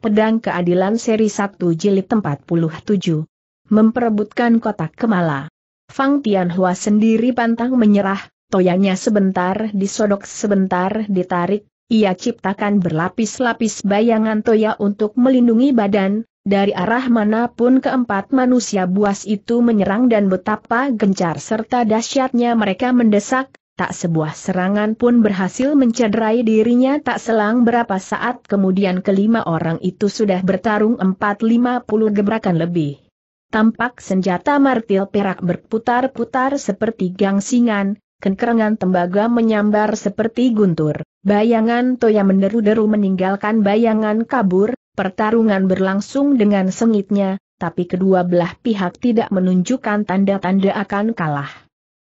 Pedang Keadilan Seri 1 Jilid 47. Memperebutkan kotak Kemala. Fang Tianhua sendiri pantang menyerah, toyanya sebentar disodok sebentar ditarik, ia ciptakan berlapis-lapis bayangan toya untuk melindungi badan, dari arah manapun keempat manusia buas itu menyerang dan betapa gencar serta dahsyatnya mereka mendesak, tak sebuah serangan pun berhasil mencederai dirinya tak selang berapa saat kemudian kelima orang itu sudah bertarung empat lima puluh gebrakan lebih. Tampak senjata martil perak berputar-putar seperti gangsingan, kenkrengan tembaga menyambar seperti guntur, bayangan Toya menderu-deru meninggalkan bayangan kabur, pertarungan berlangsung dengan sengitnya, tapi kedua belah pihak tidak menunjukkan tanda-tanda akan kalah.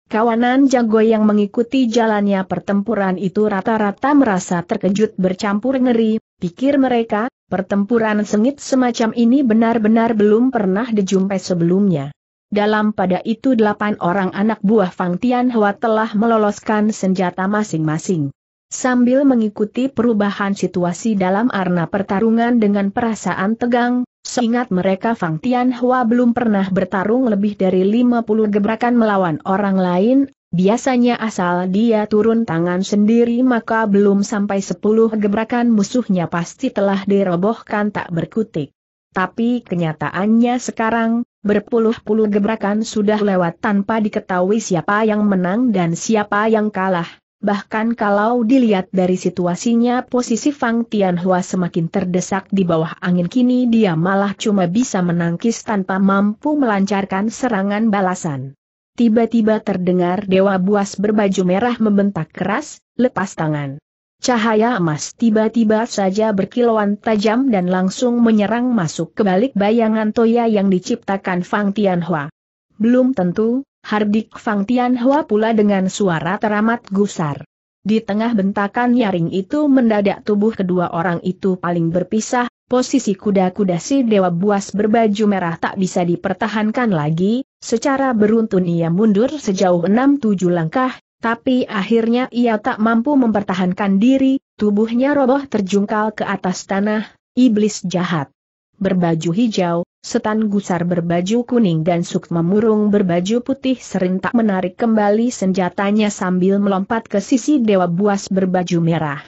Kawanan jago yang mengikuti jalannya pertempuran itu rata-rata merasa terkejut bercampur ngeri, pikir mereka, pertempuran sengit semacam ini benar-benar belum pernah dijumpai sebelumnya. Dalam pada itu delapan orang anak buah Fang Tianhua telah meloloskan senjata masing-masing. Sambil mengikuti perubahan situasi dalam arena pertarungan dengan perasaan tegang, Seingat mereka Fang Tianhua belum pernah bertarung lebih dari 50 gebrakan melawan orang lain, biasanya asal dia turun tangan sendiri maka belum sampai 10 gebrakan musuhnya pasti telah dirobohkan tak berkutik. Tapi kenyataannya sekarang, berpuluh-puluh gebrakan sudah lewat tanpa diketahui siapa yang menang dan siapa yang kalah. Bahkan kalau dilihat dari situasinya posisi Fang Tianhua semakin terdesak di bawah angin kini dia malah cuma bisa menangkis tanpa mampu melancarkan serangan balasan. Tiba-tiba terdengar Dewa Buas berbaju merah membentak keras, lepas tangan. Cahaya emas tiba-tiba saja berkilauan tajam dan langsung menyerang masuk ke balik bayangan Toya yang diciptakan Fang Tianhua. Belum tentu, Hardik Fang Tianhua pula dengan suara teramat gusar. Di tengah bentakan nyaring itu mendadak tubuh kedua orang itu paling berpisah, posisi kuda-kuda si Dewa Buas berbaju merah tak bisa dipertahankan lagi, secara beruntun ia mundur sejauh enam tujuh langkah, tapi akhirnya ia tak mampu mempertahankan diri, tubuhnya roboh terjungkal ke atas tanah, iblis jahat berbaju hijau, setan gusar berbaju kuning dan sukma murung berbaju putih serentak menarik kembali senjatanya sambil melompat ke sisi dewa buas berbaju merah.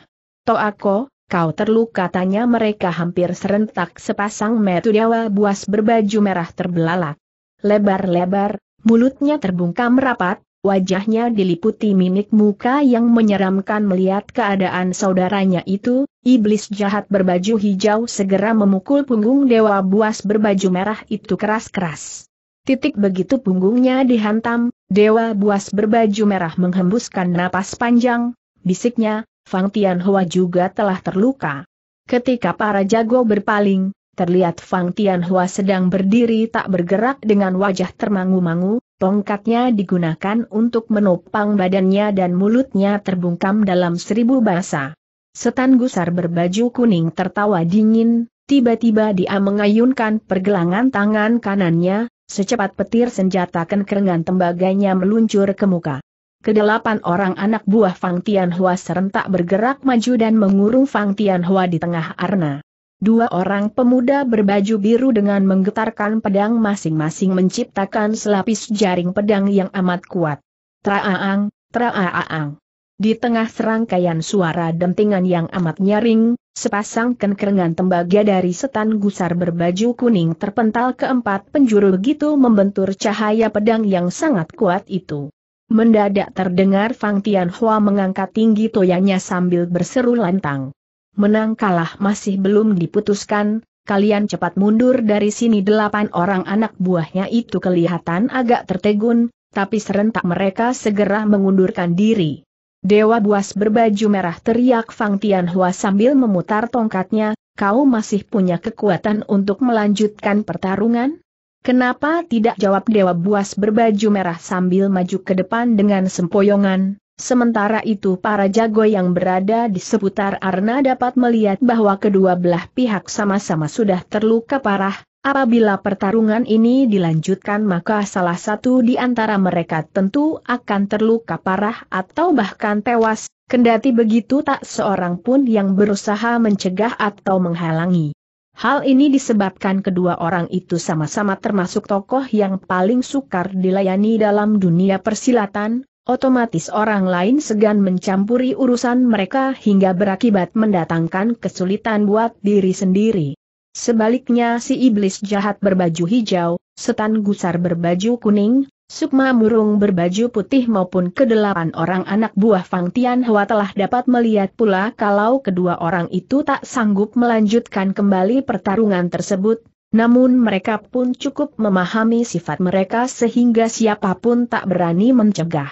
Toako, kau terluka tanya mereka hampir serentak sepasang metu dewa buas berbaju merah terbelalak. Lebar-lebar, mulutnya terbungkam rapat, Wajahnya diliputi mimik muka yang menyeramkan melihat keadaan saudaranya itu, iblis jahat berbaju hijau segera memukul punggung dewa buas berbaju merah itu keras-keras. Titik begitu punggungnya dihantam, dewa buas berbaju merah menghembuskan napas panjang, bisiknya, Fang Tianhua juga telah terluka. Ketika para jago berpaling, terlihat Fang Tianhua sedang berdiri tak bergerak dengan wajah termangu-mangu, Tongkatnya digunakan untuk menopang badannya dan mulutnya terbungkam dalam seribu bahasa. Setan gusar berbaju kuning tertawa dingin, tiba-tiba dia mengayunkan pergelangan tangan kanannya, secepat petir senjata kenkerengan tembaganya meluncur ke muka. Kedelapan orang anak buah Fang Tianhua serentak bergerak maju dan mengurung Fang Tianhua di tengah arna. Dua orang pemuda berbaju biru dengan menggetarkan pedang masing-masing menciptakan selapis jaring pedang yang amat kuat. Traaang, traaang. Di tengah serangkaian suara dentingan yang amat nyaring, sepasang kenkerengan tembaga dari setan gusar berbaju kuning terpental ke empat penjuru begitu membentur cahaya pedang yang sangat kuat itu. Mendadak terdengar Fang Tianhua mengangkat tinggi toyanya sambil berseru lantang menang kalah masih belum diputuskan, kalian cepat mundur dari sini delapan orang anak buahnya itu kelihatan agak tertegun, tapi serentak mereka segera mengundurkan diri. Dewa buas berbaju merah teriak Fang Tianhua sambil memutar tongkatnya, kau masih punya kekuatan untuk melanjutkan pertarungan? Kenapa tidak jawab Dewa buas berbaju merah sambil maju ke depan dengan sempoyongan, Sementara itu para jago yang berada di seputar Arna dapat melihat bahwa kedua belah pihak sama-sama sudah terluka parah, apabila pertarungan ini dilanjutkan maka salah satu di antara mereka tentu akan terluka parah atau bahkan tewas, kendati begitu tak seorang pun yang berusaha mencegah atau menghalangi. Hal ini disebabkan kedua orang itu sama-sama termasuk tokoh yang paling sukar dilayani dalam dunia persilatan, otomatis orang lain segan mencampuri urusan mereka hingga berakibat mendatangkan kesulitan buat diri sendiri. Sebaliknya si iblis jahat berbaju hijau, setan gusar berbaju kuning, Sukma Murung berbaju putih maupun kedelapan orang anak buah Fang Tianhua telah dapat melihat pula kalau kedua orang itu tak sanggup melanjutkan kembali pertarungan tersebut, namun mereka pun cukup memahami sifat mereka sehingga siapapun tak berani mencegah.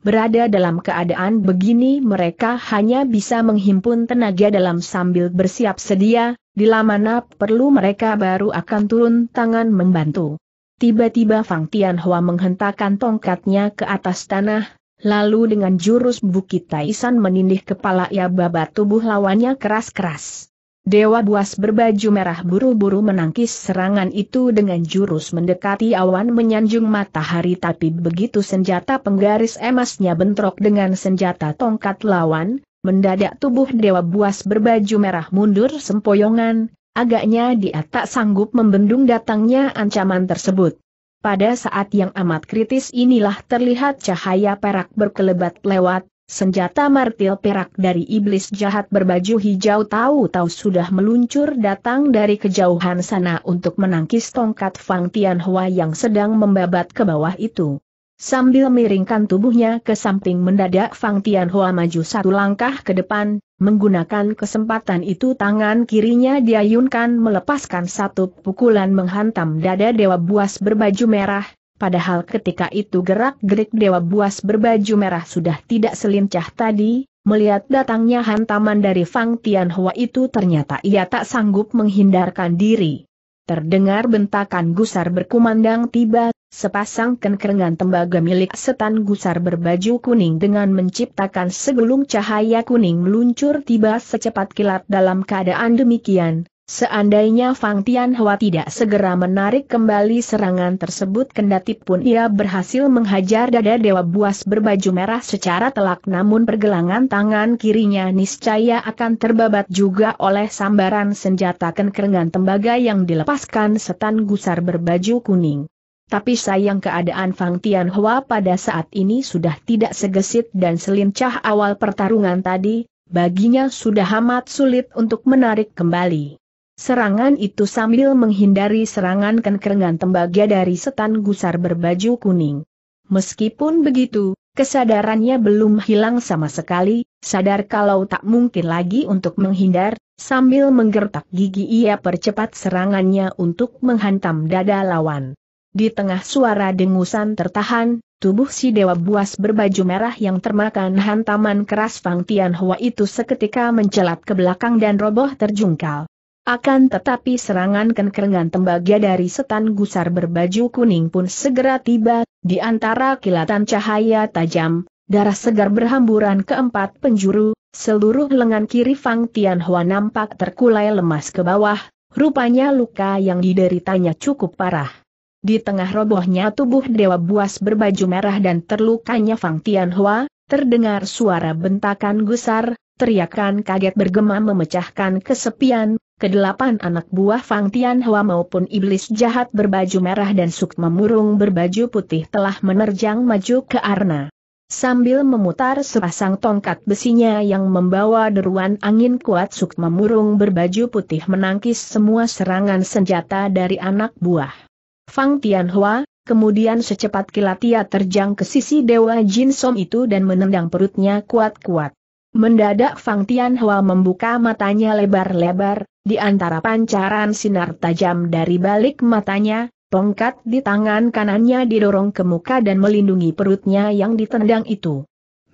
Berada dalam keadaan begini mereka hanya bisa menghimpun tenaga dalam sambil bersiap sedia, di mana perlu mereka baru akan turun tangan membantu. Tiba-tiba Fang Tianhua menghentakkan tongkatnya ke atas tanah, lalu dengan jurus Bukit Taisan menindih kepala ia babat tubuh lawannya keras-keras. Dewa Buas berbaju merah buru-buru menangkis serangan itu dengan jurus mendekati awan menyanjung matahari tapi begitu senjata penggaris emasnya bentrok dengan senjata tongkat lawan, mendadak tubuh Dewa Buas berbaju merah mundur sempoyongan, agaknya dia tak sanggup membendung datangnya ancaman tersebut. Pada saat yang amat kritis inilah terlihat cahaya perak berkelebat lewat, Senjata martil perak dari iblis jahat berbaju hijau tahu-tahu sudah meluncur datang dari kejauhan sana untuk menangkis tongkat Fang Tianhua yang sedang membabat ke bawah itu. Sambil miringkan tubuhnya ke samping mendadak Fang Tianhua maju satu langkah ke depan, menggunakan kesempatan itu tangan kirinya diayunkan melepaskan satu pukulan menghantam dada dewa buas berbaju merah, Padahal ketika itu gerak-gerik Dewa Buas berbaju merah sudah tidak selincah tadi, melihat datangnya hantaman dari Fang Tianhua itu ternyata ia tak sanggup menghindarkan diri. Terdengar bentakan gusar berkumandang tiba, sepasang kenkerengan tembaga milik setan gusar berbaju kuning dengan menciptakan segelung cahaya kuning meluncur tiba secepat kilat dalam keadaan demikian, Seandainya Fang Tianhua tidak segera menarik kembali serangan tersebut kendati pun ia berhasil menghajar dada Dewa Buas berbaju merah secara telak namun pergelangan tangan kirinya niscaya akan terbabat juga oleh sambaran senjata kenkerengan tembaga yang dilepaskan setan gusar berbaju kuning. Tapi sayang keadaan Fang Tianhua pada saat ini sudah tidak segesit dan selincah awal pertarungan tadi, baginya sudah amat sulit untuk menarik kembali. Serangan itu sambil menghindari serangan kenkerengan tembaga dari setan gusar berbaju kuning. Meskipun begitu, kesadarannya belum hilang sama sekali, sadar kalau tak mungkin lagi untuk menghindar, sambil menggertak gigi ia percepat serangannya untuk menghantam dada lawan. Di tengah suara dengusan tertahan, tubuh si dewa buas berbaju merah yang termakan hantaman keras Fang Tianhua itu seketika mencelat ke belakang dan roboh terjungkal. Akan tetapi serangan kenkerengan tembaga dari setan gusar berbaju kuning pun segera tiba, di antara kilatan cahaya tajam, darah segar berhamburan keempat penjuru, seluruh lengan kiri Fang Tianhua nampak terkulai lemas ke bawah, rupanya luka yang dideritanya cukup parah. Di tengah robohnya tubuh dewa buas berbaju merah dan terlukanya Fang Tianhua, terdengar suara bentakan gusar, teriakan kaget bergema memecahkan kesepian, Kedelapan anak buah Fang Tianhua maupun iblis jahat berbaju merah dan suk Murung berbaju putih telah menerjang maju ke Arna. Sambil memutar sepasang tongkat besinya yang membawa deruan angin kuat suk Murung berbaju putih menangkis semua serangan senjata dari anak buah. Fang Tianhua, kemudian secepat kilat ia terjang ke sisi Dewa Jin Som itu dan menendang perutnya kuat-kuat. Mendadak Fang Tianhua membuka matanya lebar-lebar, di antara pancaran sinar tajam dari balik matanya, tongkat di tangan kanannya didorong ke muka dan melindungi perutnya yang ditendang itu.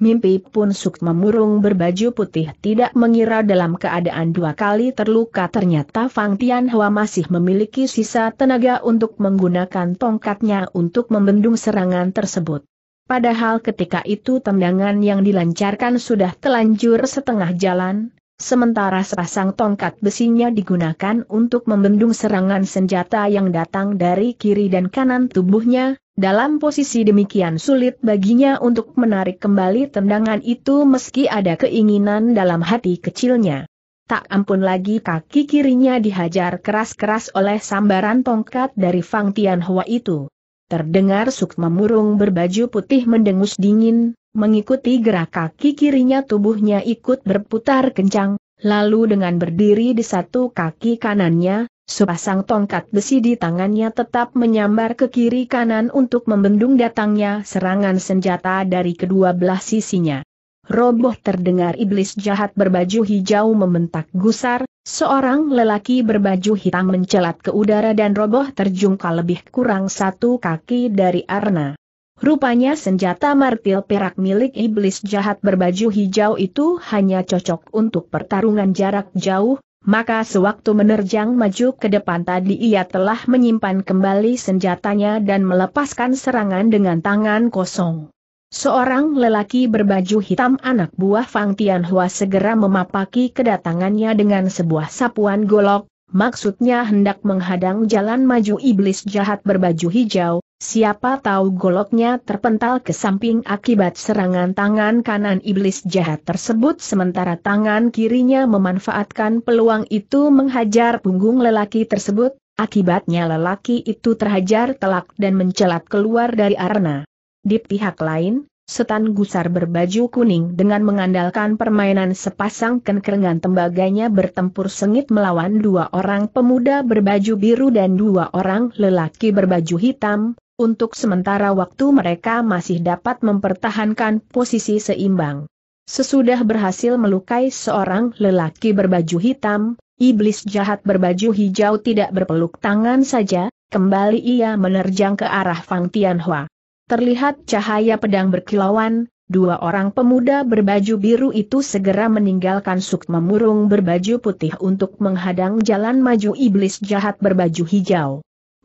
Mimpi pun suk memurung berbaju putih tidak mengira dalam keadaan dua kali terluka ternyata Fang Tianhua masih memiliki sisa tenaga untuk menggunakan tongkatnya untuk membendung serangan tersebut. Padahal ketika itu tendangan yang dilancarkan sudah telanjur setengah jalan, sementara sepasang tongkat besinya digunakan untuk membendung serangan senjata yang datang dari kiri dan kanan tubuhnya, dalam posisi demikian sulit baginya untuk menarik kembali tendangan itu meski ada keinginan dalam hati kecilnya. Tak ampun lagi kaki kirinya dihajar keras-keras oleh sambaran tongkat dari Fang Tianhua itu. Terdengar Sukma Murung berbaju putih mendengus dingin, mengikuti gerak kaki kirinya tubuhnya ikut berputar kencang, lalu dengan berdiri di satu kaki kanannya, sepasang tongkat besi di tangannya tetap menyambar ke kiri kanan untuk membendung datangnya serangan senjata dari kedua belah sisinya roboh terdengar iblis jahat berbaju hijau membentak gusar, seorang lelaki berbaju hitam mencelat ke udara dan roboh terjungkal lebih kurang satu kaki dari Arna. Rupanya senjata martil perak milik iblis jahat berbaju hijau itu hanya cocok untuk pertarungan jarak jauh, maka sewaktu menerjang maju ke depan tadi ia telah menyimpan kembali senjatanya dan melepaskan serangan dengan tangan kosong. Seorang lelaki berbaju hitam anak buah Fang Tianhua segera memapaki kedatangannya dengan sebuah sapuan golok, maksudnya hendak menghadang jalan maju iblis jahat berbaju hijau, siapa tahu goloknya terpental ke samping akibat serangan tangan kanan iblis jahat tersebut sementara tangan kirinya memanfaatkan peluang itu menghajar punggung lelaki tersebut, akibatnya lelaki itu terhajar telak dan mencelat keluar dari arena. Di pihak lain, Setan Gusar berbaju kuning dengan mengandalkan permainan sepasang kenkerengan tembaganya bertempur sengit melawan dua orang pemuda berbaju biru dan dua orang lelaki berbaju hitam, untuk sementara waktu mereka masih dapat mempertahankan posisi seimbang. Sesudah berhasil melukai seorang lelaki berbaju hitam, iblis jahat berbaju hijau tidak berpeluk tangan saja, kembali ia menerjang ke arah Fang Tianhua. Terlihat cahaya pedang berkilauan, dua orang pemuda berbaju biru itu segera meninggalkan suk memurung berbaju putih untuk menghadang jalan maju iblis jahat berbaju hijau.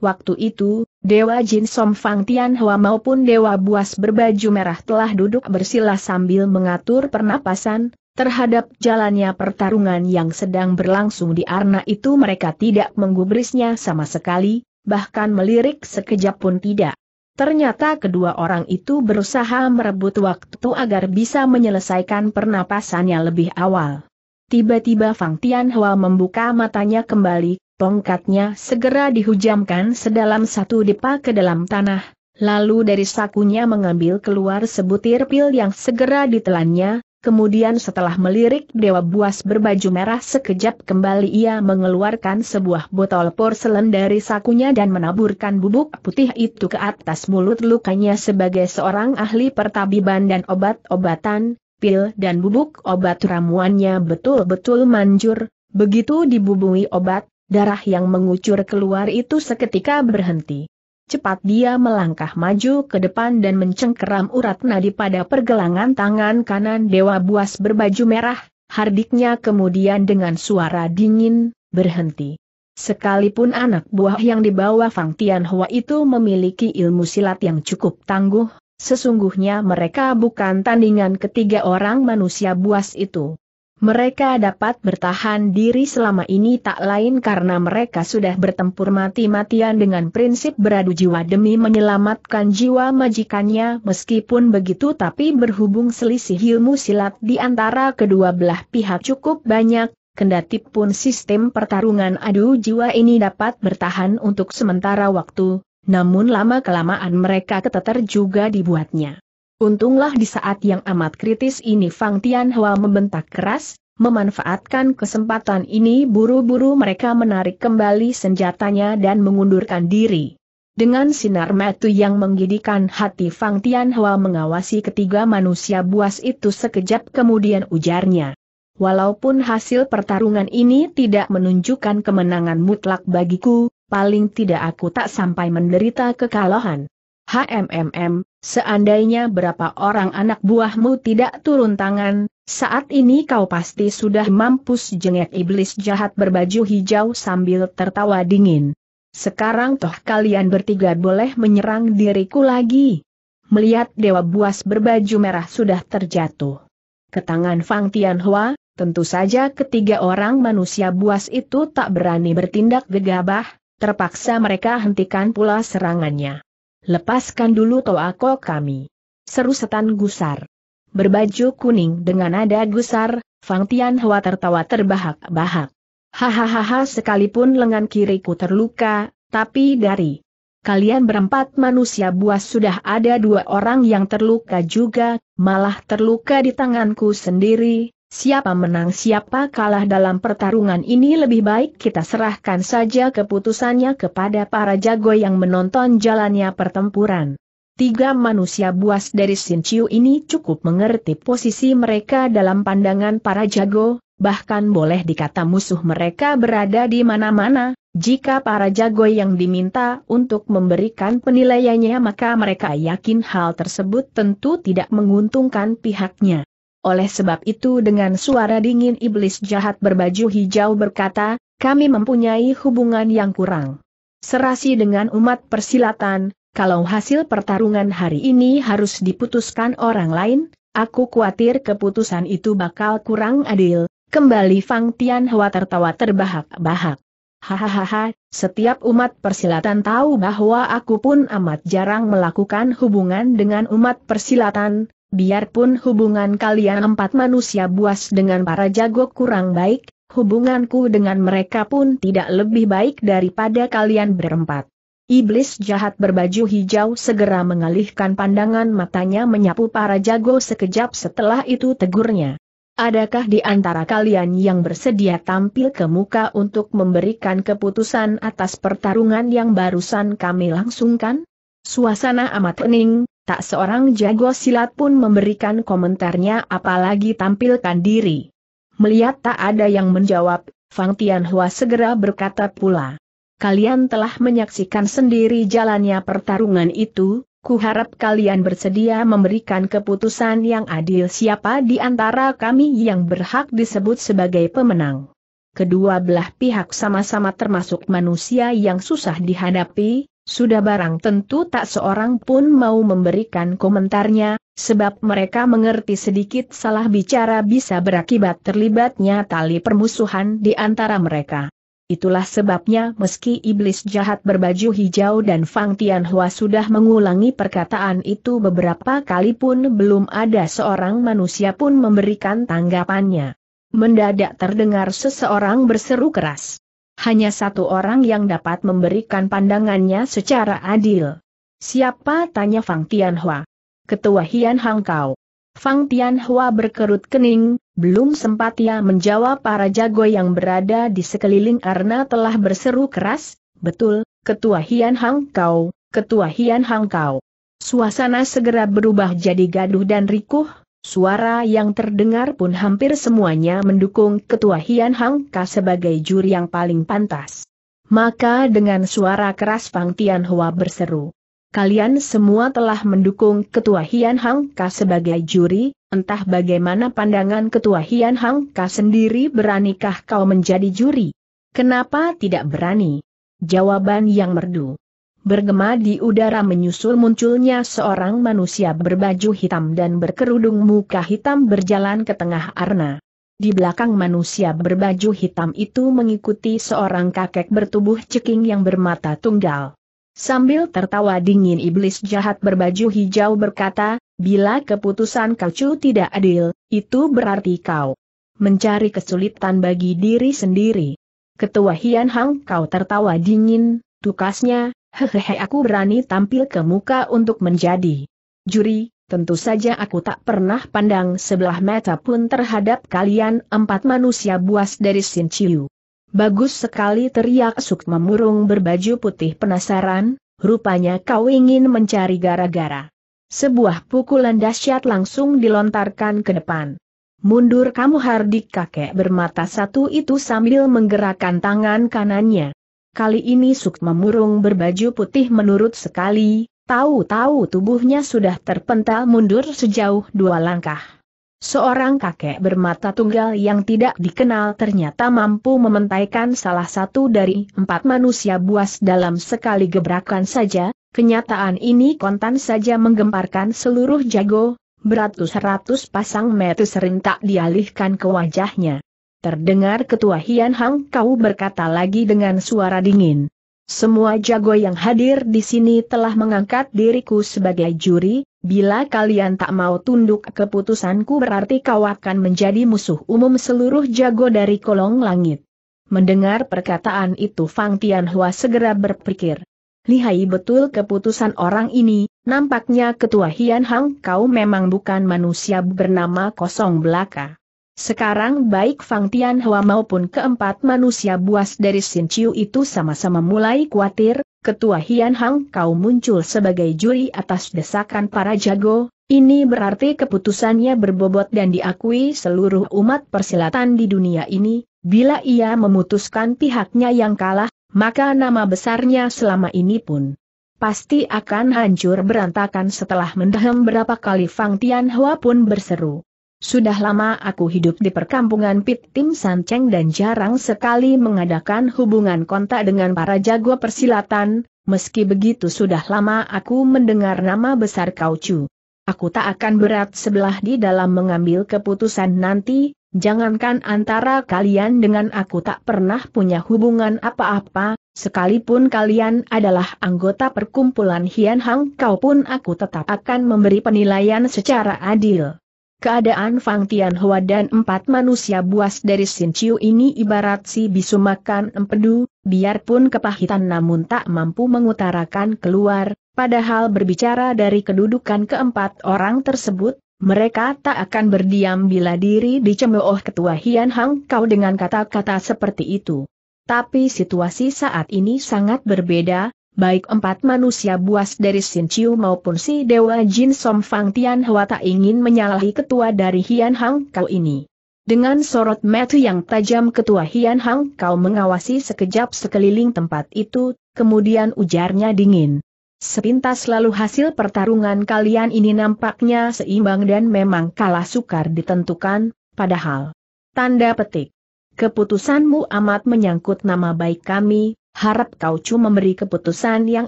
Waktu itu, Dewa Jin Som Fang Tian Hua maupun Dewa Buas berbaju merah telah duduk bersila sambil mengatur pernapasan, terhadap jalannya pertarungan yang sedang berlangsung di Arna itu mereka tidak menggubrisnya sama sekali, bahkan melirik sekejap pun tidak. Ternyata kedua orang itu berusaha merebut waktu agar bisa menyelesaikan pernapasannya lebih awal. Tiba-tiba Fang Tianhua membuka matanya kembali, tongkatnya segera dihujamkan sedalam satu depa ke dalam tanah, lalu dari sakunya mengambil keluar sebutir pil yang segera ditelannya, Kemudian setelah melirik Dewa Buas berbaju merah sekejap kembali ia mengeluarkan sebuah botol porselen dari sakunya dan menaburkan bubuk putih itu ke atas mulut lukanya sebagai seorang ahli pertabiban dan obat-obatan, pil dan bubuk obat ramuannya betul-betul manjur, begitu dibubui obat, darah yang mengucur keluar itu seketika berhenti. Cepat dia melangkah maju ke depan dan mencengkeram urat nadi pada pergelangan tangan kanan Dewa Buas berbaju merah, hardiknya kemudian dengan suara dingin, berhenti. Sekalipun anak buah yang dibawa Fang Tianhua itu memiliki ilmu silat yang cukup tangguh, sesungguhnya mereka bukan tandingan ketiga orang manusia buas itu. Mereka dapat bertahan diri selama ini tak lain karena mereka sudah bertempur mati-matian dengan prinsip beradu jiwa demi menyelamatkan jiwa majikannya meskipun begitu tapi berhubung selisih ilmu silat di antara kedua belah pihak cukup banyak, kendati pun sistem pertarungan adu jiwa ini dapat bertahan untuk sementara waktu, namun lama-kelamaan mereka keteter juga dibuatnya. Untunglah di saat yang amat kritis ini Fang Tianhua membentak keras, memanfaatkan kesempatan ini buru-buru mereka menarik kembali senjatanya dan mengundurkan diri. Dengan sinar metu yang menggidikan hati Fang Tianhua mengawasi ketiga manusia buas itu sekejap kemudian ujarnya. Walaupun hasil pertarungan ini tidak menunjukkan kemenangan mutlak bagiku, paling tidak aku tak sampai menderita kekalahan. HMMM, seandainya berapa orang anak buahmu tidak turun tangan, saat ini kau pasti sudah mampus jengek iblis jahat berbaju hijau sambil tertawa dingin. Sekarang toh kalian bertiga boleh menyerang diriku lagi. Melihat Dewa Buas berbaju merah sudah terjatuh. Ke tangan Fang Tianhua, tentu saja ketiga orang manusia buas itu tak berani bertindak gegabah, terpaksa mereka hentikan pula serangannya. Lepaskan dulu toako kami. Seru setan gusar. Berbaju kuning dengan nada gusar, Fang Tianhua tertawa terbahak-bahak. Hahaha sekalipun lengan kiriku terluka, tapi dari kalian berempat manusia buas sudah ada dua orang yang terluka juga, malah terluka di tanganku sendiri, Siapa menang siapa kalah dalam pertarungan ini lebih baik kita serahkan saja keputusannya kepada para jago yang menonton jalannya pertempuran. Tiga manusia buas dari Chiu ini cukup mengerti posisi mereka dalam pandangan para jago, bahkan boleh dikata musuh mereka berada di mana-mana, jika para jago yang diminta untuk memberikan penilaiannya maka mereka yakin hal tersebut tentu tidak menguntungkan pihaknya. Oleh sebab itu dengan suara dingin iblis jahat berbaju hijau berkata, kami mempunyai hubungan yang kurang. Serasi dengan umat persilatan, kalau hasil pertarungan hari ini harus diputuskan orang lain, aku khawatir keputusan itu bakal kurang adil. Kembali Fang Tianhua tertawa terbahak-bahak. Hahaha, setiap umat persilatan tahu bahwa aku pun amat jarang melakukan hubungan dengan umat persilatan, biarpun hubungan kalian empat manusia buas dengan para jago kurang baik, hubunganku dengan mereka pun tidak lebih baik daripada kalian berempat. Iblis jahat berbaju hijau segera mengalihkan pandangan matanya menyapu para jago sekejap setelah itu tegurnya. Adakah di antara kalian yang bersedia tampil ke muka untuk memberikan keputusan atas pertarungan yang barusan kami langsungkan? Suasana amat hening, Tak seorang jago silat pun memberikan komentarnya apalagi tampilkan diri. Melihat tak ada yang menjawab, Fang Tianhua segera berkata pula. Kalian telah menyaksikan sendiri jalannya pertarungan itu, kuharap kalian bersedia memberikan keputusan yang adil siapa di antara kami yang berhak disebut sebagai pemenang. Kedua belah pihak sama-sama termasuk manusia yang susah dihadapi, sudah barang tentu tak seorang pun mau memberikan komentarnya, sebab mereka mengerti sedikit salah bicara bisa berakibat terlibatnya tali permusuhan di antara mereka. Itulah sebabnya meski iblis jahat berbaju hijau dan Fang Tianhua sudah mengulangi perkataan itu beberapa kali pun belum ada seorang manusia pun memberikan tanggapannya. Mendadak terdengar seseorang berseru keras hanya satu orang yang dapat memberikan pandangannya secara adil. Siapa? tanya Fang Tianhua. Ketua Hian Hangkau. Fang Tianhua berkerut kening, belum sempat ia menjawab para jago yang berada di sekeliling Arna telah berseru keras, betul, Ketua Hian Hangkau. Ketua Hian Hangkau. Suasana segera berubah jadi gaduh dan rikuh, Suara yang terdengar pun hampir semuanya mendukung Ketua Hian Hang Ka sebagai juri yang paling pantas. Maka dengan suara keras Fang Tian Hua berseru. Kalian semua telah mendukung Ketua Hian Hang Ka sebagai juri, entah bagaimana pandangan Ketua Hian Hang Ka sendiri beranikah kau menjadi juri? Kenapa tidak berani? Jawaban yang merdu. Bergema di udara menyusul munculnya seorang manusia berbaju hitam dan berkerudung muka hitam berjalan ke tengah arna. Di belakang manusia berbaju hitam itu mengikuti seorang kakek bertubuh ceking yang bermata tunggal. Sambil tertawa dingin iblis jahat berbaju hijau berkata, bila keputusan kau tidak adil, itu berarti kau mencari kesulitan bagi diri sendiri. Ketua Hian Hang kau tertawa dingin, tukasnya, Hehehe aku berani tampil ke muka untuk menjadi juri, tentu saja aku tak pernah pandang sebelah mata pun terhadap kalian empat manusia buas dari Sin Chiu. Bagus sekali teriak Suk memurung berbaju putih penasaran, rupanya kau ingin mencari gara-gara. Sebuah pukulan dahsyat langsung dilontarkan ke depan. Mundur kamu hardik kakek bermata satu itu sambil menggerakkan tangan kanannya. Kali ini Sukma Murung berbaju putih menurut sekali, tahu-tahu tubuhnya sudah terpental mundur sejauh dua langkah. Seorang kakek bermata tunggal yang tidak dikenal ternyata mampu mementaikan salah satu dari empat manusia buas dalam sekali gebrakan saja, kenyataan ini kontan saja menggemparkan seluruh jago, beratus-ratus pasang metu serentak dialihkan ke wajahnya. Terdengar ketua Hian Hang Kau berkata lagi dengan suara dingin. Semua jago yang hadir di sini telah mengangkat diriku sebagai juri, bila kalian tak mau tunduk keputusanku berarti kau akan menjadi musuh umum seluruh jago dari kolong langit. Mendengar perkataan itu Fang Tianhua segera berpikir. Lihai betul keputusan orang ini, nampaknya ketua Hian Hang Kau memang bukan manusia bernama kosong belaka. Sekarang baik Fang Tian Hua maupun keempat manusia buas dari Sin Chiu itu sama-sama mulai khawatir, Ketua Hian Hang kau muncul sebagai juri atas desakan para jago, ini berarti keputusannya berbobot dan diakui seluruh umat persilatan di dunia ini, bila ia memutuskan pihaknya yang kalah, maka nama besarnya selama ini pun pasti akan hancur berantakan setelah mendaham berapa kali Fang Tian Hua pun berseru. Sudah lama aku hidup di perkampungan Pit Tim Sanceng dan jarang sekali mengadakan hubungan kontak dengan para jago persilatan, meski begitu sudah lama aku mendengar nama besar Kau Aku tak akan berat sebelah di dalam mengambil keputusan nanti, jangankan antara kalian dengan aku tak pernah punya hubungan apa-apa, sekalipun kalian adalah anggota perkumpulan Hian Hang kau pun aku tetap akan memberi penilaian secara adil. Keadaan Fang Tianhua dan empat manusia buas dari Sin Chiu ini ibarat si bisu makan empedu, biarpun kepahitan namun tak mampu mengutarakan keluar, padahal berbicara dari kedudukan keempat orang tersebut, mereka tak akan berdiam bila diri dicemooh ketua Hian Hang Kau dengan kata-kata seperti itu. Tapi situasi saat ini sangat berbeda, baik empat manusia buas dari Sin Chiu maupun si Dewa Jin Som Fang Tian Hua tak ingin menyalahi ketua dari Hian Hang Kau ini. Dengan sorot mata yang tajam ketua Hian Hang Kau mengawasi sekejap sekeliling tempat itu, kemudian ujarnya dingin. Sepintas lalu hasil pertarungan kalian ini nampaknya seimbang dan memang kalah sukar ditentukan, padahal. Tanda petik. Keputusanmu amat menyangkut nama baik kami, Harap kau cuma memberi keputusan yang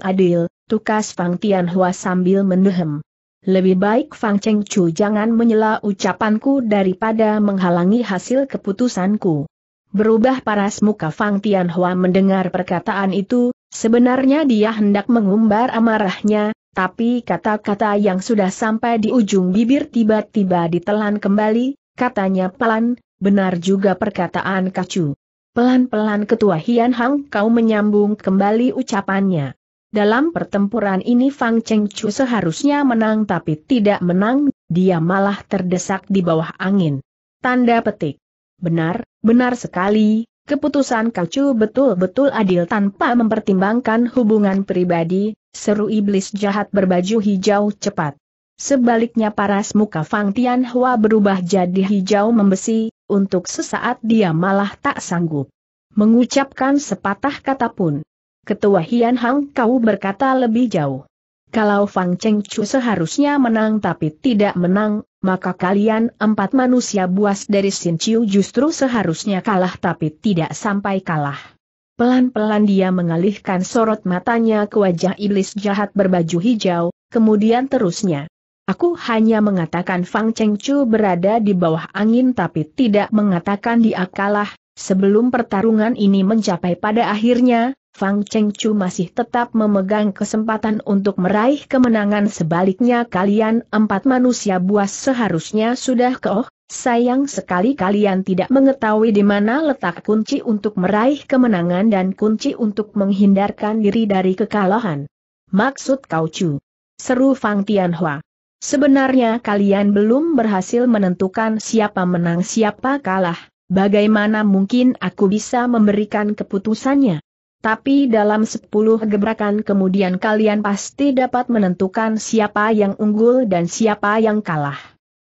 adil, tukas Fang Tianhua sambil mendehem. Lebih baik Fang Cheng Chu jangan menyela ucapanku daripada menghalangi hasil keputusanku. Berubah paras muka Fang Tianhua mendengar perkataan itu, sebenarnya dia hendak mengumbar amarahnya, tapi kata-kata yang sudah sampai di ujung bibir tiba-tiba ditelan kembali, katanya pelan, benar juga perkataan kacu. Pelan-pelan ketua Hian Hang kau menyambung kembali ucapannya. Dalam pertempuran ini Fang Cheng Chu seharusnya menang tapi tidak menang, dia malah terdesak di bawah angin. Tanda petik. Benar, benar sekali, keputusan Kau Chu betul-betul adil tanpa mempertimbangkan hubungan pribadi, seru iblis jahat berbaju hijau cepat. Sebaliknya paras muka Fang Tian Hua berubah jadi hijau membesi, untuk sesaat dia malah tak sanggup mengucapkan sepatah kata pun. Ketua Hian Hang Kau berkata lebih jauh. Kalau Fang Cheng Chu seharusnya menang tapi tidak menang, maka kalian empat manusia buas dari Sin Chiu justru seharusnya kalah tapi tidak sampai kalah. Pelan-pelan dia mengalihkan sorot matanya ke wajah iblis jahat berbaju hijau, kemudian terusnya. Aku hanya mengatakan Fang Cheng Chu berada di bawah angin tapi tidak mengatakan dia kalah. Sebelum pertarungan ini mencapai pada akhirnya, Fang Cheng Chu masih tetap memegang kesempatan untuk meraih kemenangan sebaliknya kalian empat manusia buas seharusnya sudah keoh, sayang sekali kalian tidak mengetahui di mana letak kunci untuk meraih kemenangan dan kunci untuk menghindarkan diri dari kekalahan. Maksud kau Chu? Seru Fang Tianhua. Sebenarnya kalian belum berhasil menentukan siapa menang siapa kalah, bagaimana mungkin aku bisa memberikan keputusannya? Tapi dalam sepuluh gebrakan kemudian kalian pasti dapat menentukan siapa yang unggul dan siapa yang kalah.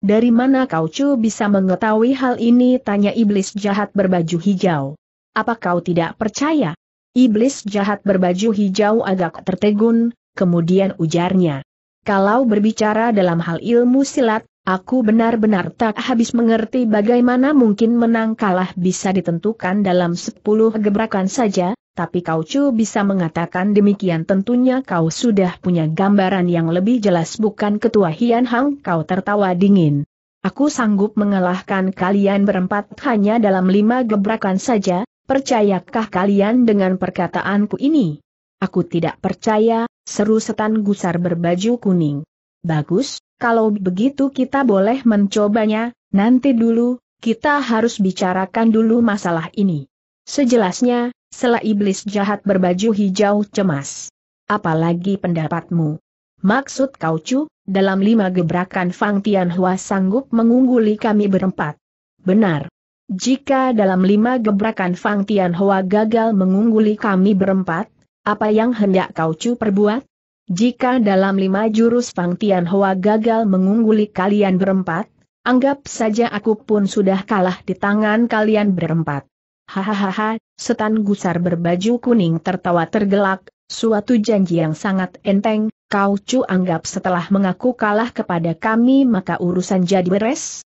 Dari mana kau cu bisa mengetahui hal ini? Tanya iblis jahat berbaju hijau. Apa kau tidak percaya? Iblis jahat berbaju hijau agak tertegun, kemudian ujarnya. Kalau berbicara dalam hal ilmu silat, aku benar-benar tak habis mengerti bagaimana mungkin menang kalah bisa ditentukan dalam sepuluh gebrakan saja, tapi kau cu bisa mengatakan demikian tentunya kau sudah punya gambaran yang lebih jelas bukan ketua Hian Hang kau tertawa dingin. Aku sanggup mengalahkan kalian berempat hanya dalam lima gebrakan saja, percayakah kalian dengan perkataanku ini? Aku tidak percaya, seru setan gusar berbaju kuning. Bagus, kalau begitu kita boleh mencobanya, nanti dulu, kita harus bicarakan dulu masalah ini. Sejelasnya, sela iblis jahat berbaju hijau cemas. Apalagi pendapatmu? Maksud kau cu, dalam lima gebrakan Fang Tianhua sanggup mengungguli kami berempat. Benar. Jika dalam lima gebrakan Fang Tianhua gagal mengungguli kami berempat, apa yang hendak kau cu perbuat? Jika dalam lima jurus Pang Tian Hoa gagal mengungguli kalian berempat, anggap saja aku pun sudah kalah di tangan kalian berempat. Hahaha, setan gusar berbaju kuning tertawa tergelak, suatu janji yang sangat enteng, kau cu anggap setelah mengaku kalah kepada kami maka urusan jadi beres?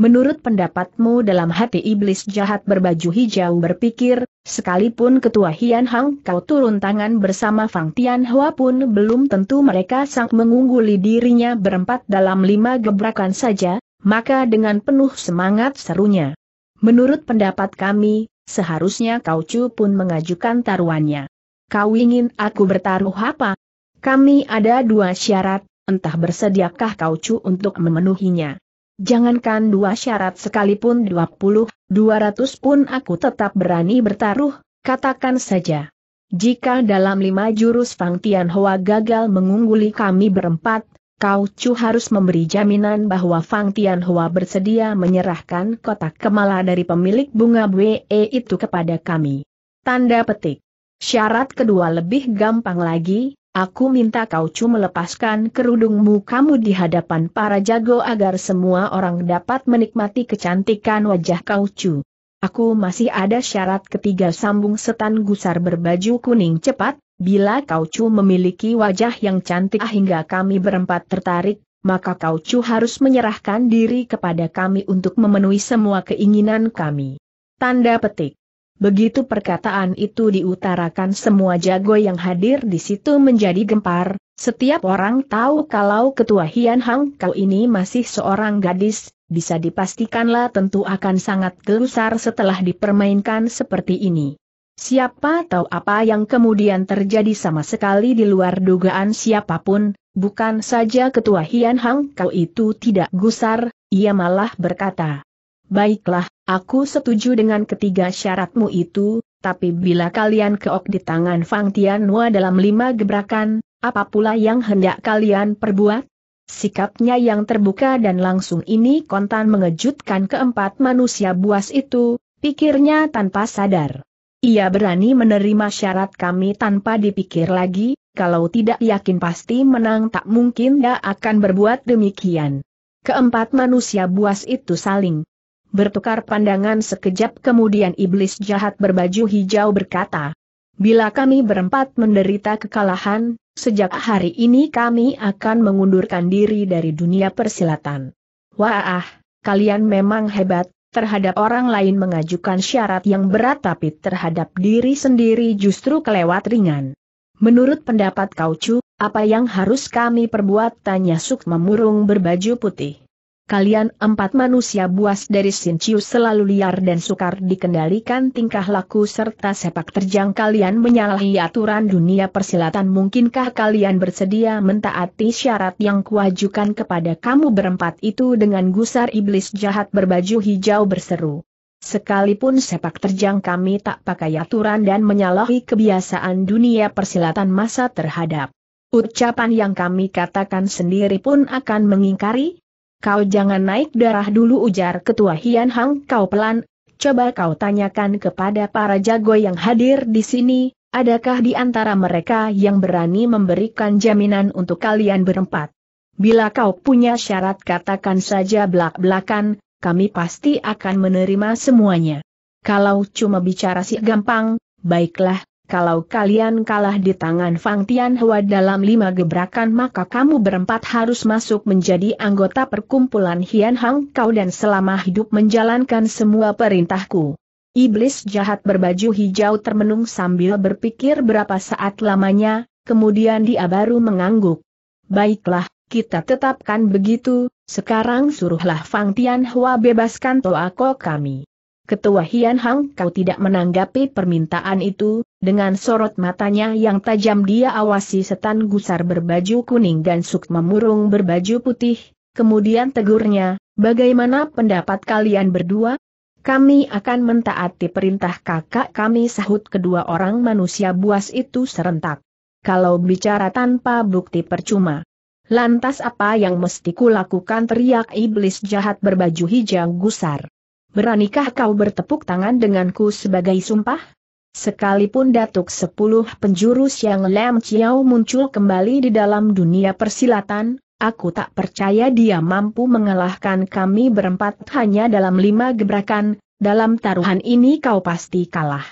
Menurut pendapatmu dalam hati iblis jahat berbaju hijau berpikir, sekalipun ketua Hian Hang kau turun tangan bersama Fang Tian Hua pun belum tentu mereka sang mengungguli dirinya berempat dalam lima gebrakan saja, maka dengan penuh semangat serunya. Menurut pendapat kami, seharusnya kau cu pun mengajukan taruhannya. Kau ingin aku bertaruh apa? Kami ada dua syarat, entah bersediakah kau cu untuk memenuhinya. Jangankan dua syarat sekalipun dua puluh, dua ratus pun aku tetap berani bertaruh, katakan saja. Jika dalam lima jurus Fang Tianhua gagal mengungguli kami berempat, Kau Chu harus memberi jaminan bahwa Fang Tianhua bersedia menyerahkan kotak kemala dari pemilik bunga WE itu kepada kami. Tanda petik. Syarat kedua lebih gampang lagi, Aku minta kau cuma melepaskan kerudungmu kamu di hadapan para jago agar semua orang dapat menikmati kecantikan wajah kau cu. Aku masih ada syarat ketiga sambung setan gusar berbaju kuning cepat, bila kau cu memiliki wajah yang cantik hingga kami berempat tertarik, maka kau cu harus menyerahkan diri kepada kami untuk memenuhi semua keinginan kami. Tanda petik. Begitu perkataan itu diutarakan semua jago yang hadir di situ menjadi gempar, setiap orang tahu kalau ketua Hian Hang Kau ini masih seorang gadis, bisa dipastikanlah tentu akan sangat gelusar setelah dipermainkan seperti ini. Siapa tahu apa yang kemudian terjadi sama sekali di luar dugaan siapapun, bukan saja ketua Hian Hang Kau itu tidak gusar, ia malah berkata, Baiklah, aku setuju dengan ketiga syaratmu itu, tapi bila kalian keok di tangan Fang Tianhua dalam lima gebrakan, apa pula yang hendak kalian perbuat? Sikapnya yang terbuka dan langsung ini kontan mengejutkan keempat manusia buas itu, pikirnya tanpa sadar. Ia berani menerima syarat kami tanpa dipikir lagi, kalau tidak yakin pasti menang tak mungkin dia akan berbuat demikian. Keempat manusia buas itu saling bertukar pandangan sekejap kemudian iblis jahat berbaju hijau berkata, Bila kami berempat menderita kekalahan, sejak hari ini kami akan mengundurkan diri dari dunia persilatan. Wah, kalian memang hebat, terhadap orang lain mengajukan syarat yang berat tapi terhadap diri sendiri justru kelewat ringan. Menurut pendapat Kaucu, apa yang harus kami perbuat? Tanya Suk memurung berbaju putih kalian empat manusia buas dari Sincius selalu liar dan sukar dikendalikan tingkah laku serta sepak terjang kalian menyalahi aturan dunia persilatan mungkinkah kalian bersedia mentaati syarat yang kuajukan kepada kamu berempat itu dengan gusar iblis jahat berbaju hijau berseru. Sekalipun sepak terjang kami tak pakai aturan dan menyalahi kebiasaan dunia persilatan masa terhadap. Ucapan yang kami katakan sendiri pun akan mengingkari, Kau jangan naik darah dulu ujar ketua Hian Hang kau pelan, coba kau tanyakan kepada para jago yang hadir di sini, adakah di antara mereka yang berani memberikan jaminan untuk kalian berempat? Bila kau punya syarat katakan saja belak-belakan, kami pasti akan menerima semuanya. Kalau cuma bicara sih gampang, baiklah, kalau kalian kalah di tangan Fang Tianhua dalam lima gebrakan maka kamu berempat harus masuk menjadi anggota perkumpulan Hian Hang Kau dan selama hidup menjalankan semua perintahku. Iblis jahat berbaju hijau termenung sambil berpikir berapa saat lamanya, kemudian dia baru mengangguk. Baiklah, kita tetapkan begitu, sekarang suruhlah Fang Tianhua bebaskan toako kami. Ketua Hian Hang kau tidak menanggapi permintaan itu, dengan sorot matanya yang tajam dia awasi setan gusar berbaju kuning dan suk memurung berbaju putih, kemudian tegurnya, bagaimana pendapat kalian berdua? Kami akan mentaati perintah kakak kami sahut kedua orang manusia buas itu serentak. Kalau bicara tanpa bukti percuma. Lantas apa yang mesti kulakukan teriak iblis jahat berbaju hijau gusar beranikah kau bertepuk tangan denganku sebagai sumpah? Sekalipun Datuk Sepuluh Penjurus yang Lem Chiao muncul kembali di dalam dunia persilatan, aku tak percaya dia mampu mengalahkan kami berempat hanya dalam lima gebrakan, dalam taruhan ini kau pasti kalah.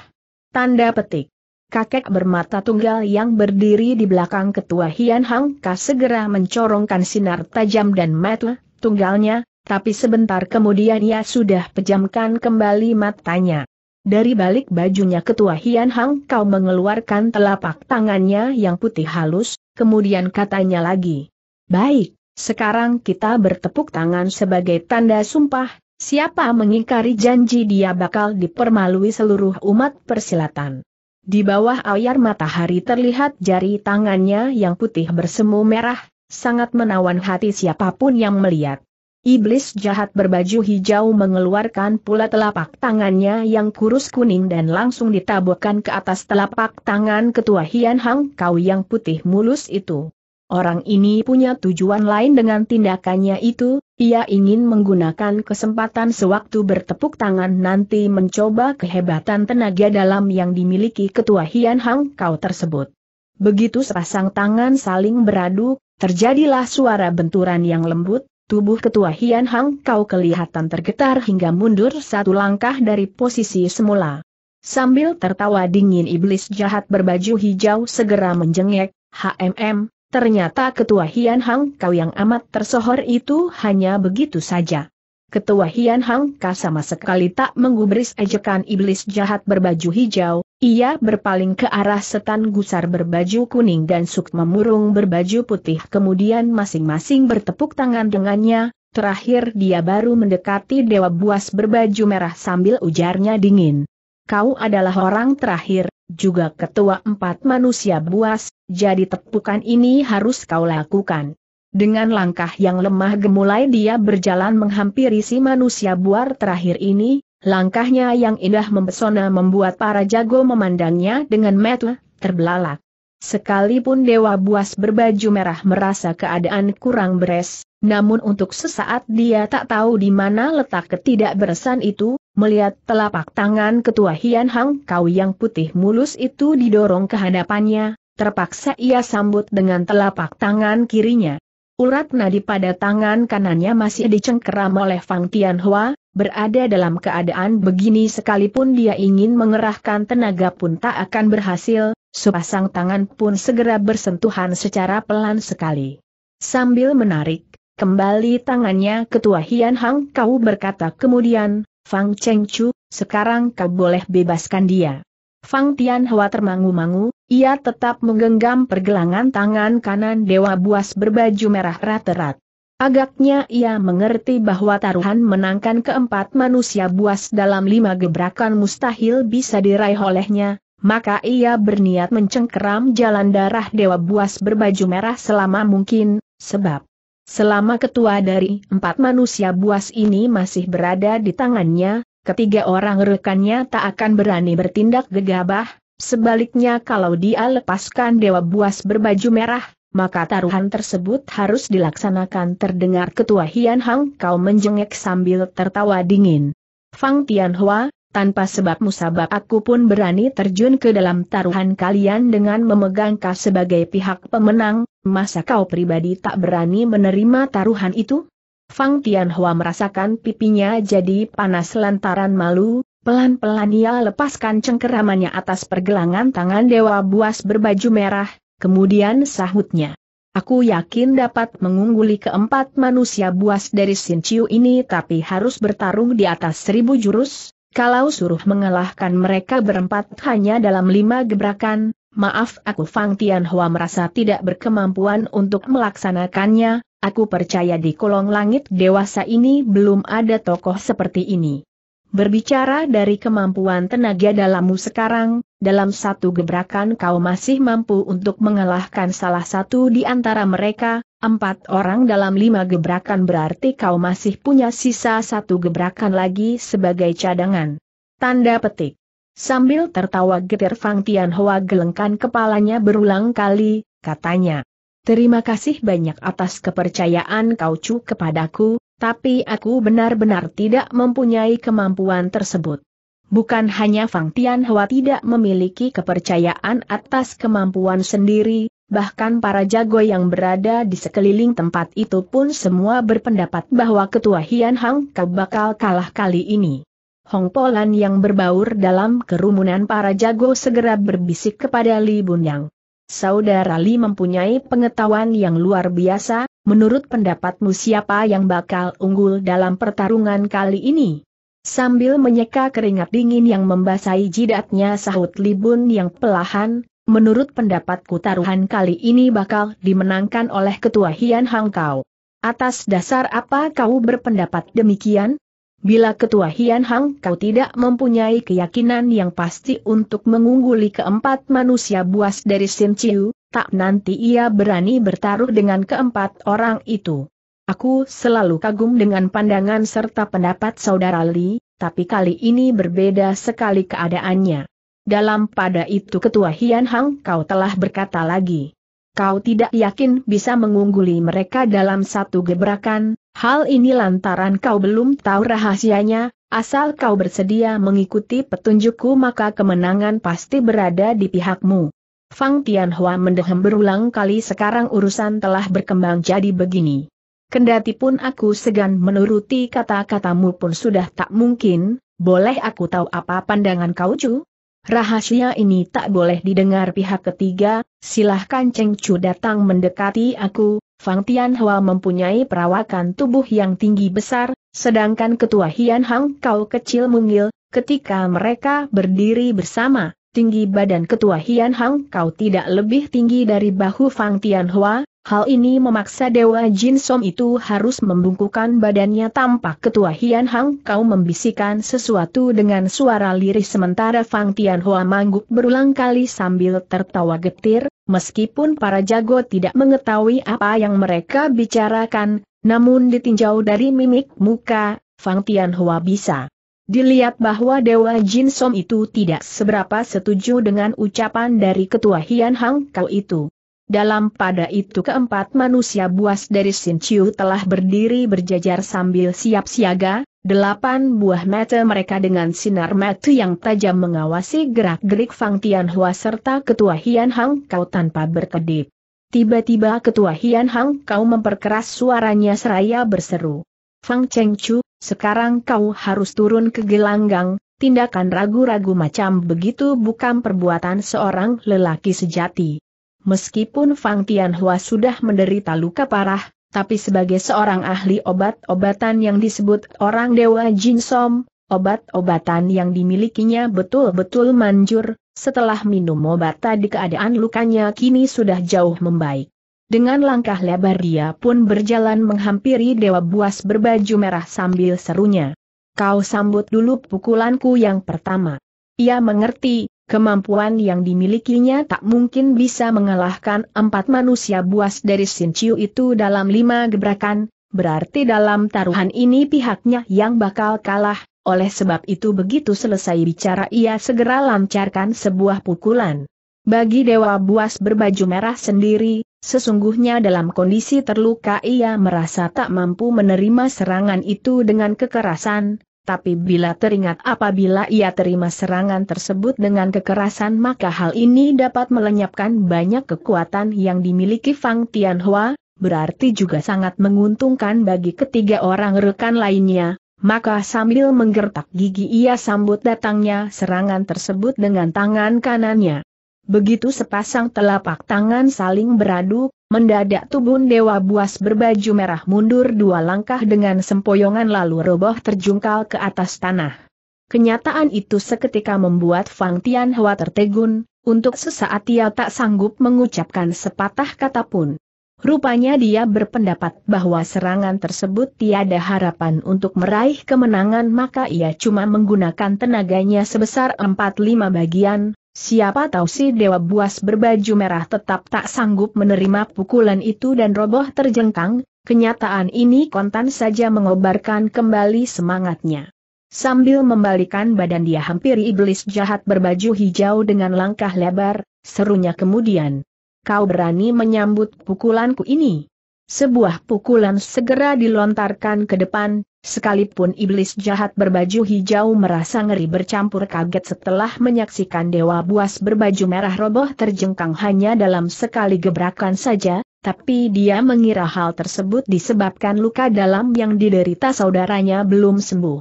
Tanda petik. Kakek bermata tunggal yang berdiri di belakang ketua Hian Hang Ka segera mencorongkan sinar tajam dan metu, tunggalnya, tapi sebentar kemudian ia sudah pejamkan kembali matanya. Dari balik bajunya ketua Hian Hang kau mengeluarkan telapak tangannya yang putih halus, kemudian katanya lagi. Baik, sekarang kita bertepuk tangan sebagai tanda sumpah, siapa mengingkari janji dia bakal dipermalui seluruh umat persilatan. Di bawah ayar matahari terlihat jari tangannya yang putih bersemu merah, sangat menawan hati siapapun yang melihat. Iblis jahat berbaju hijau mengeluarkan pula telapak tangannya yang kurus kuning dan langsung ditaburkan ke atas telapak tangan ketua Hian Hang Kau yang putih mulus itu. Orang ini punya tujuan lain dengan tindakannya itu, ia ingin menggunakan kesempatan sewaktu bertepuk tangan nanti mencoba kehebatan tenaga dalam yang dimiliki ketua Hian Hang Kau tersebut. Begitu sepasang tangan saling beradu, terjadilah suara benturan yang lembut, Tubuh ketua Hian Hang kau kelihatan tergetar hingga mundur satu langkah dari posisi semula. Sambil tertawa dingin iblis jahat berbaju hijau segera menjengek, HMM, ternyata ketua Hian Hang kau yang amat tersohor itu hanya begitu saja. Ketua Hian Hang Ka sama sekali tak menggubris ejekan iblis jahat berbaju hijau, ia berpaling ke arah setan gusar berbaju kuning dan suk memurung berbaju putih kemudian masing-masing bertepuk tangan dengannya, terakhir dia baru mendekati dewa buas berbaju merah sambil ujarnya dingin. Kau adalah orang terakhir, juga ketua empat manusia buas, jadi tepukan ini harus kau lakukan. Dengan langkah yang lemah gemulai dia berjalan menghampiri si manusia buar terakhir ini, langkahnya yang indah mempesona membuat para jago memandangnya dengan metu, terbelalak. Sekalipun Dewa Buas berbaju merah merasa keadaan kurang beres, namun untuk sesaat dia tak tahu di mana letak ketidakberesan itu, melihat telapak tangan ketua Hian Hang Kau yang putih mulus itu didorong ke hadapannya, terpaksa ia sambut dengan telapak tangan kirinya. Urat nadi pada tangan kanannya masih dicengkeram oleh Fang Tianhua, berada dalam keadaan begini sekalipun dia ingin mengerahkan tenaga pun tak akan berhasil, sepasang tangan pun segera bersentuhan secara pelan sekali. Sambil menarik, kembali tangannya ketua Hian Hang Kau berkata kemudian, Fang Cheng Chu, sekarang kau boleh bebaskan dia. Fang Tianhua termangu-mangu, ia tetap menggenggam pergelangan tangan kanan Dewa Buas berbaju merah rat-rat. Agaknya ia mengerti bahwa taruhan menangkan keempat manusia buas dalam lima gebrakan mustahil bisa diraih olehnya, maka ia berniat mencengkeram jalan darah Dewa Buas berbaju merah selama mungkin, sebab selama ketua dari empat manusia buas ini masih berada di tangannya, ketiga orang rekannya tak akan berani bertindak gegabah, sebaliknya kalau dia lepaskan Dewa Buas berbaju merah, maka taruhan tersebut harus dilaksanakan terdengar ketua Hian Hang kau menjengek sambil tertawa dingin. Fang Tianhua, tanpa sebab musabab aku pun berani terjun ke dalam taruhan kalian dengan memegang kau sebagai pihak pemenang, masa kau pribadi tak berani menerima taruhan itu? Fang Tianhua merasakan pipinya jadi panas lantaran malu, pelan-pelan ia lepaskan cengkeramannya atas pergelangan tangan Dewa Buas berbaju merah, kemudian sahutnya. Aku yakin dapat mengungguli keempat manusia buas dari Chiu ini tapi harus bertarung di atas seribu jurus, kalau suruh mengalahkan mereka berempat hanya dalam lima gebrakan, Maaf aku Fang Tianhua merasa tidak berkemampuan untuk melaksanakannya, aku percaya di kolong langit dewasa ini belum ada tokoh seperti ini. Berbicara dari kemampuan tenaga dalammu sekarang, dalam satu gebrakan kau masih mampu untuk mengalahkan salah satu di antara mereka, Empat orang dalam lima gebrakan berarti kau masih punya sisa satu gebrakan lagi sebagai cadangan. Tanda petik. Sambil tertawa getir Fang Tianhua gelengkan kepalanya berulang kali, katanya. Terima kasih banyak atas kepercayaan kau cu kepadaku, tapi aku benar-benar tidak mempunyai kemampuan tersebut. Bukan hanya Fang Tianhua tidak memiliki kepercayaan atas kemampuan sendiri, bahkan para jago yang berada di sekeliling tempat itu pun semua berpendapat bahwa ketua Hian Hang kau bakal kalah kali ini. Hong Polan yang berbaur dalam kerumunan para jago segera berbisik kepada Li Bunyang. Saudara Li mempunyai pengetahuan yang luar biasa, menurut pendapatmu siapa yang bakal unggul dalam pertarungan kali ini? Sambil menyeka keringat dingin yang membasahi jidatnya sahut Li Bun yang pelahan, menurut pendapatku taruhan kali ini bakal dimenangkan oleh Ketua Hian Hang Kau. Atas dasar apa kau berpendapat demikian? Bila Ketua Hian Hang kau tidak mempunyai keyakinan yang pasti untuk mengungguli keempat manusia buas dari Sin Chiu, tak nanti ia berani bertaruh dengan keempat orang itu. Aku selalu kagum dengan pandangan serta pendapat saudara Li, tapi kali ini berbeda sekali keadaannya. Dalam pada itu Ketua Hian Hang kau telah berkata lagi kau tidak yakin bisa mengungguli mereka dalam satu gebrakan, hal ini lantaran kau belum tahu rahasianya, asal kau bersedia mengikuti petunjukku maka kemenangan pasti berada di pihakmu. Fang Tianhua mendehem berulang kali sekarang urusan telah berkembang jadi begini. Kendati pun aku segan menuruti kata-katamu pun sudah tak mungkin, boleh aku tahu apa pandangan kau cu? Rahasia ini tak boleh didengar pihak ketiga, silahkan Cheng Chu datang mendekati aku, Fang Tianhua mempunyai perawakan tubuh yang tinggi besar, sedangkan ketua Hian Hang Kau kecil mungil, ketika mereka berdiri bersama, tinggi badan ketua Hian Hang Kau tidak lebih tinggi dari bahu Fang Tianhua, Hal ini memaksa Dewa Jin Som itu harus membungkukan badannya tampak ketua Hian Hang kau membisikkan sesuatu dengan suara lirih sementara Fang Tian Hua mangguk berulang kali sambil tertawa getir, meskipun para jago tidak mengetahui apa yang mereka bicarakan, namun ditinjau dari mimik muka, Fang Tian Hua bisa. Dilihat bahwa Dewa Jin Som itu tidak seberapa setuju dengan ucapan dari ketua Hian Hang kau itu. Dalam pada itu keempat manusia buas dari Sinciu telah berdiri berjajar sambil siap siaga, delapan buah mata mereka dengan sinar mata yang tajam mengawasi gerak-gerik Fang Tianhua serta ketua Hian Hang Kau tanpa berkedip. Tiba-tiba ketua Hian Hang Kau memperkeras suaranya seraya berseru. Fang Cheng Chu, sekarang kau harus turun ke gelanggang, tindakan ragu-ragu macam begitu bukan perbuatan seorang lelaki sejati meskipun Fang Tianhua sudah menderita luka parah, tapi sebagai seorang ahli obat-obatan yang disebut orang Dewa Jin Som, obat-obatan yang dimilikinya betul-betul manjur, setelah minum obat tadi keadaan lukanya kini sudah jauh membaik. Dengan langkah lebar dia pun berjalan menghampiri Dewa Buas berbaju merah sambil serunya. Kau sambut dulu pukulanku yang pertama. Ia mengerti, Kemampuan yang dimilikinya tak mungkin bisa mengalahkan empat manusia buas dari Chiu itu dalam lima gebrakan, berarti dalam taruhan ini pihaknya yang bakal kalah, oleh sebab itu begitu selesai bicara ia segera lancarkan sebuah pukulan. Bagi Dewa Buas berbaju merah sendiri, sesungguhnya dalam kondisi terluka ia merasa tak mampu menerima serangan itu dengan kekerasan, tapi bila teringat apabila ia terima serangan tersebut dengan kekerasan maka hal ini dapat melenyapkan banyak kekuatan yang dimiliki Fang Tianhua, berarti juga sangat menguntungkan bagi ketiga orang rekan lainnya, maka sambil menggertak gigi ia sambut datangnya serangan tersebut dengan tangan kanannya. Begitu sepasang telapak tangan saling beradu, mendadak tubuh Dewa Buas berbaju merah mundur dua langkah dengan sempoyongan lalu roboh terjungkal ke atas tanah. Kenyataan itu seketika membuat Fang Tianhua tertegun, untuk sesaat ia tak sanggup mengucapkan sepatah kata pun. Rupanya dia berpendapat bahwa serangan tersebut tiada harapan untuk meraih kemenangan maka ia cuma menggunakan tenaganya sebesar 4-5 bagian, Siapa tahu si Dewa Buas berbaju merah tetap tak sanggup menerima pukulan itu dan roboh terjengkang, kenyataan ini kontan saja mengobarkan kembali semangatnya. Sambil membalikan badan dia hampiri iblis jahat berbaju hijau dengan langkah lebar, serunya kemudian. Kau berani menyambut pukulanku ini? Sebuah pukulan segera dilontarkan ke depan, sekalipun iblis jahat berbaju hijau merasa ngeri bercampur kaget setelah menyaksikan dewa buas berbaju merah roboh terjengkang hanya dalam sekali gebrakan saja, tapi dia mengira hal tersebut disebabkan luka dalam yang diderita saudaranya belum sembuh.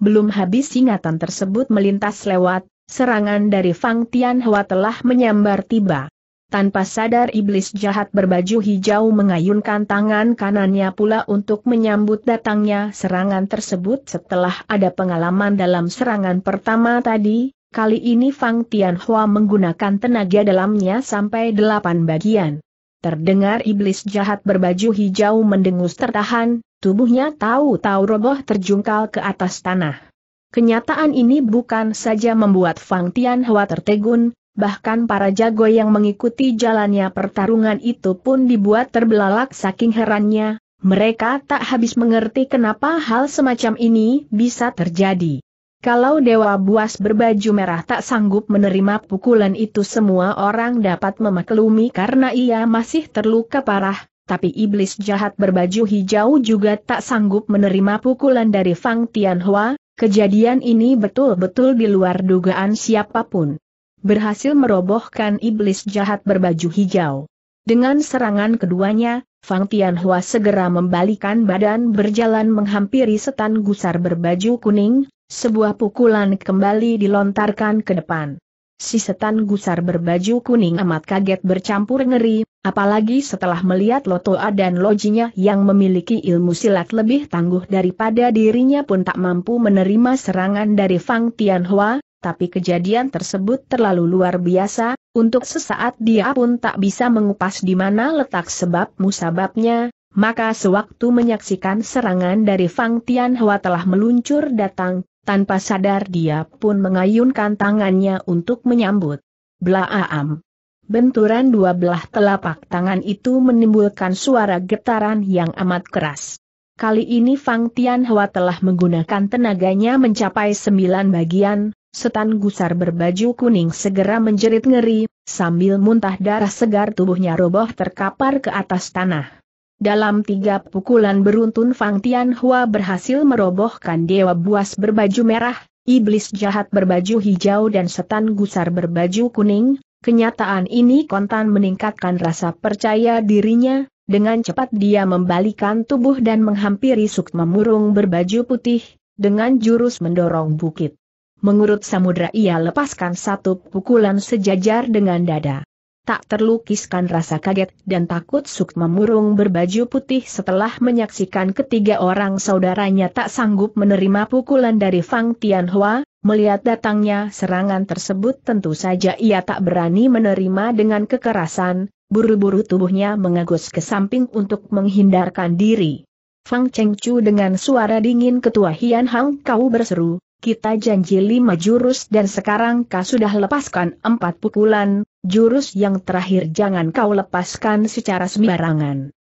Belum habis ingatan tersebut melintas lewat, serangan dari Fang Tianhua telah menyambar tiba. Tanpa sadar iblis jahat berbaju hijau mengayunkan tangan kanannya pula untuk menyambut datangnya serangan tersebut setelah ada pengalaman dalam serangan pertama tadi, kali ini Fang Tianhua menggunakan tenaga dalamnya sampai delapan bagian. Terdengar iblis jahat berbaju hijau mendengus tertahan, tubuhnya tahu-tahu roboh terjungkal ke atas tanah. Kenyataan ini bukan saja membuat Fang Tianhua tertegun, bahkan para jago yang mengikuti jalannya pertarungan itu pun dibuat terbelalak saking herannya, mereka tak habis mengerti kenapa hal semacam ini bisa terjadi. Kalau Dewa Buas berbaju merah tak sanggup menerima pukulan itu semua orang dapat memaklumi karena ia masih terluka parah, tapi iblis jahat berbaju hijau juga tak sanggup menerima pukulan dari Fang Tianhua, kejadian ini betul-betul di luar dugaan siapapun berhasil merobohkan iblis jahat berbaju hijau. Dengan serangan keduanya, Fang Tianhua segera membalikan badan berjalan menghampiri setan gusar berbaju kuning, sebuah pukulan kembali dilontarkan ke depan. Si setan gusar berbaju kuning amat kaget bercampur ngeri, apalagi setelah melihat Lotoa dan Lojinya yang memiliki ilmu silat lebih tangguh daripada dirinya pun tak mampu menerima serangan dari Fang Tianhua, tapi kejadian tersebut terlalu luar biasa, untuk sesaat dia pun tak bisa mengupas di mana letak sebab musababnya, maka sewaktu menyaksikan serangan dari Fang Tianhua telah meluncur datang, tanpa sadar dia pun mengayunkan tangannya untuk menyambut. Blaam. Benturan dua belah telapak tangan itu menimbulkan suara getaran yang amat keras. Kali ini Fang Tianhua telah menggunakan tenaganya mencapai sembilan bagian, Setan gusar berbaju kuning segera menjerit ngeri, sambil muntah darah segar tubuhnya roboh terkapar ke atas tanah. Dalam tiga pukulan beruntun Fang Tianhua berhasil merobohkan dewa buas berbaju merah, iblis jahat berbaju hijau dan setan gusar berbaju kuning, kenyataan ini kontan meningkatkan rasa percaya dirinya, dengan cepat dia membalikan tubuh dan menghampiri sukma murung berbaju putih, dengan jurus mendorong bukit mengurut samudra ia lepaskan satu pukulan sejajar dengan dada. Tak terlukiskan rasa kaget dan takut Suk memurung berbaju putih setelah menyaksikan ketiga orang saudaranya tak sanggup menerima pukulan dari Fang Tianhua, melihat datangnya serangan tersebut tentu saja ia tak berani menerima dengan kekerasan, buru-buru tubuhnya mengagus ke samping untuk menghindarkan diri. Fang Chengchu dengan suara dingin ketua Hian Hang kau berseru, kita janji lima jurus dan sekarang kau sudah lepaskan empat pukulan, jurus yang terakhir jangan kau lepaskan secara sembarangan.